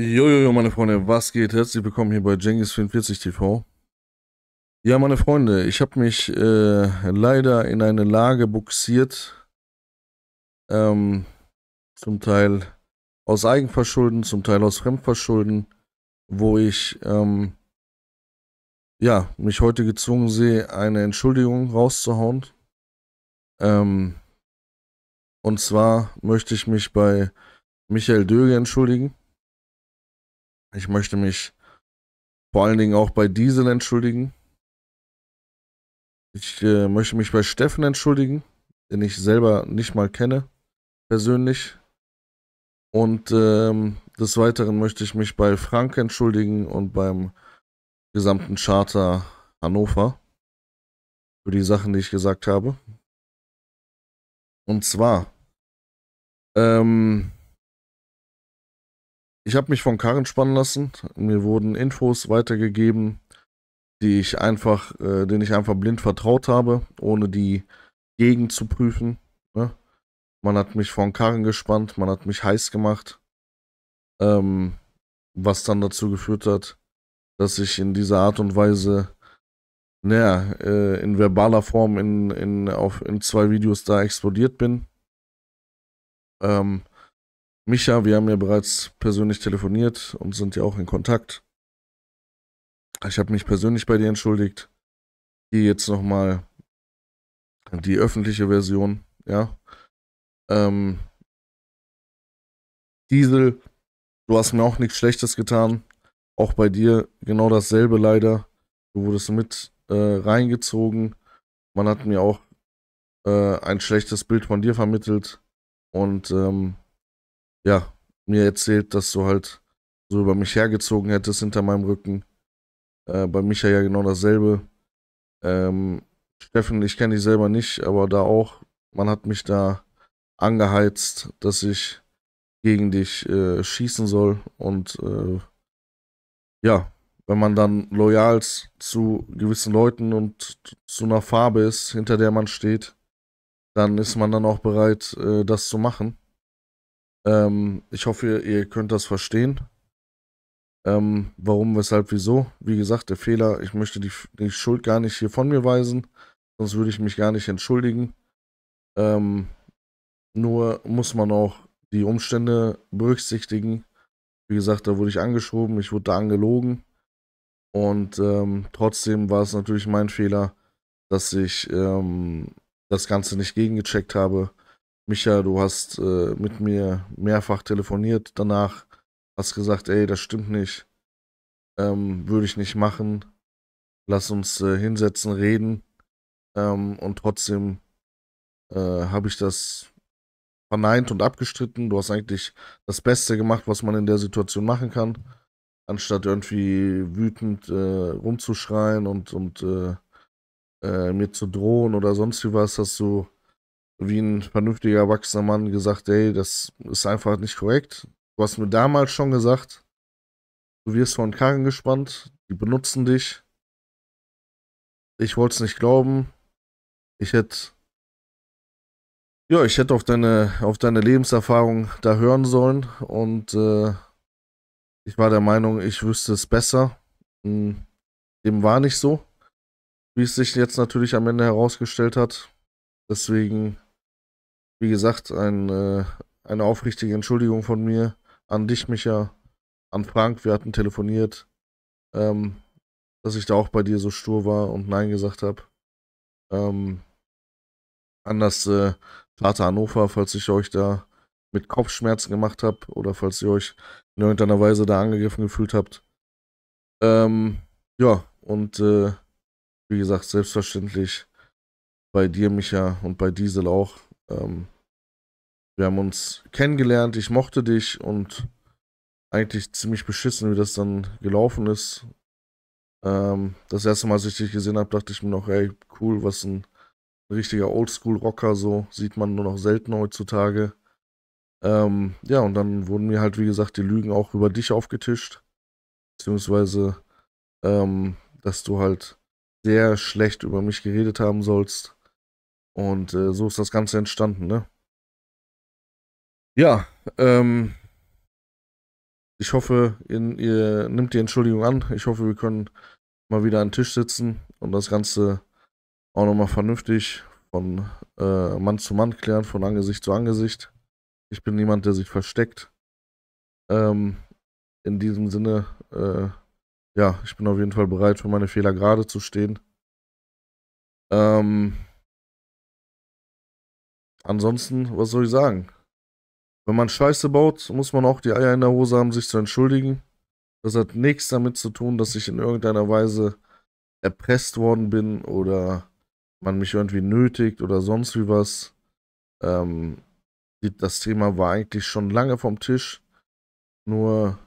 Jojojo, meine Freunde, was geht? Herzlich willkommen hier bei Jengis44 TV. Ja, meine Freunde, ich habe mich äh, leider in eine Lage buxiert. Ähm, zum Teil aus Eigenverschulden, zum Teil aus Fremdverschulden, wo ich ähm, ja, mich heute gezwungen sehe, eine Entschuldigung rauszuhauen. Ähm, und zwar möchte ich mich bei Michael Döge entschuldigen ich möchte mich vor allen Dingen auch bei Diesel entschuldigen. Ich äh, möchte mich bei Steffen entschuldigen, den ich selber nicht mal kenne, persönlich. Und ähm, des Weiteren möchte ich mich bei Frank entschuldigen und beim gesamten Charter Hannover für die Sachen, die ich gesagt habe. Und zwar, ähm, ich habe mich von Karren spannen lassen. Mir wurden Infos weitergegeben, die ich einfach, äh, denen ich einfach blind vertraut habe, ohne die Gegend zu prüfen. Ne? Man hat mich von Karren gespannt, man hat mich heiß gemacht. Ähm, was dann dazu geführt hat, dass ich in dieser Art und Weise, naja, äh, in verbaler Form in, in, auf, in zwei Videos da explodiert bin. Ähm, Micha, wir haben ja bereits persönlich telefoniert und sind ja auch in Kontakt. Ich habe mich persönlich bei dir entschuldigt. Hier jetzt nochmal die öffentliche Version, ja. Ähm, Diesel, du hast mir auch nichts Schlechtes getan. Auch bei dir genau dasselbe leider. Du wurdest mit äh, reingezogen. Man hat mir auch äh, ein schlechtes Bild von dir vermittelt. Und ähm, ja, mir erzählt, dass du halt so über mich hergezogen hättest hinter meinem Rücken. Äh, bei Micha ja genau dasselbe. Ähm, Steffen, ich kenne dich selber nicht, aber da auch, man hat mich da angeheizt, dass ich gegen dich äh, schießen soll. Und äh, ja, wenn man dann loyal zu gewissen Leuten und zu einer Farbe ist, hinter der man steht, dann ist man dann auch bereit, äh, das zu machen. Ähm, ich hoffe, ihr könnt das verstehen. Ähm, warum, weshalb, wieso. Wie gesagt, der Fehler, ich möchte die, die, Schuld gar nicht hier von mir weisen, sonst würde ich mich gar nicht entschuldigen. Ähm, nur muss man auch die Umstände berücksichtigen. Wie gesagt, da wurde ich angeschoben, ich wurde da angelogen. Und ähm, trotzdem war es natürlich mein Fehler, dass ich ähm, das Ganze nicht gegengecheckt habe Micha, du hast äh, mit mir mehrfach telefoniert danach, hast gesagt, ey, das stimmt nicht, ähm, würde ich nicht machen, lass uns äh, hinsetzen, reden. Ähm, und trotzdem äh, habe ich das verneint und abgestritten. Du hast eigentlich das Beste gemacht, was man in der Situation machen kann, anstatt irgendwie wütend äh, rumzuschreien und, und äh, äh, mir zu drohen oder sonst wie was, hast du wie ein vernünftiger erwachsener Mann gesagt, ey, das ist einfach nicht korrekt. Du hast mir damals schon gesagt, du wirst von Karren gespannt, die benutzen dich. Ich wollte es nicht glauben. Ich hätte ja, ich hätte auf deine, auf deine Lebenserfahrung da hören sollen und äh, ich war der Meinung, ich wüsste es besser. Hm, dem war nicht so, wie es sich jetzt natürlich am Ende herausgestellt hat. Deswegen wie gesagt, ein, äh, eine aufrichtige Entschuldigung von mir an dich, Micha, an Frank. Wir hatten telefoniert, ähm, dass ich da auch bei dir so stur war und Nein gesagt habe. Ähm, an das äh, Theater Hannover, falls ich euch da mit Kopfschmerzen gemacht habe oder falls ihr euch in irgendeiner Weise da angegriffen gefühlt habt. Ähm, ja, und äh, wie gesagt, selbstverständlich bei dir, Micha, und bei Diesel auch ähm, wir haben uns kennengelernt, ich mochte dich und eigentlich ziemlich beschissen, wie das dann gelaufen ist. Ähm, das erste Mal, als ich dich gesehen habe, dachte ich mir noch, ey, cool, was ein richtiger Oldschool-Rocker, so sieht man nur noch selten heutzutage. Ähm, ja, und dann wurden mir halt, wie gesagt, die Lügen auch über dich aufgetischt. Beziehungsweise, ähm, dass du halt sehr schlecht über mich geredet haben sollst. Und äh, so ist das Ganze entstanden, ne? Ja, ähm, ich hoffe, ihr, ihr nimmt die Entschuldigung an. Ich hoffe, wir können mal wieder an den Tisch sitzen und das Ganze auch nochmal vernünftig von äh, Mann zu Mann klären, von Angesicht zu Angesicht. Ich bin niemand, der sich versteckt. Ähm, in diesem Sinne, äh, ja, ich bin auf jeden Fall bereit, für meine Fehler gerade zu stehen. Ähm, Ansonsten, was soll ich sagen? Wenn man Scheiße baut, muss man auch die Eier in der Hose haben, sich zu entschuldigen. Das hat nichts damit zu tun, dass ich in irgendeiner Weise erpresst worden bin oder man mich irgendwie nötigt oder sonst wie was. Ähm, das Thema war eigentlich schon lange vom Tisch. Nur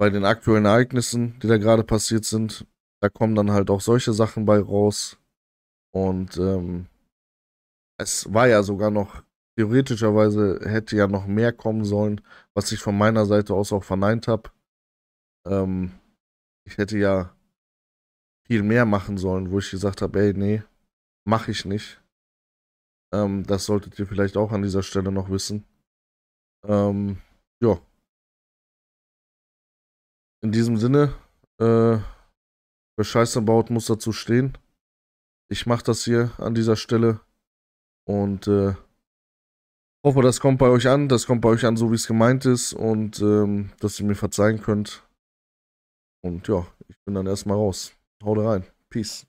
bei den aktuellen Ereignissen, die da gerade passiert sind, da kommen dann halt auch solche Sachen bei raus. Und ähm, es war ja sogar noch, theoretischerweise hätte ja noch mehr kommen sollen, was ich von meiner Seite aus auch verneint habe. Ähm, ich hätte ja viel mehr machen sollen, wo ich gesagt habe, ey, nee, mache ich nicht. Ähm, das solltet ihr vielleicht auch an dieser Stelle noch wissen. Ähm, ja. In diesem Sinne, äh, wer Scheiße baut, muss dazu stehen. Ich mache das hier an dieser Stelle. Und äh, hoffe, das kommt bei euch an. Das kommt bei euch an, so wie es gemeint ist. Und ähm, dass ihr mir verzeihen könnt. Und ja, ich bin dann erstmal raus. Haut rein. Peace.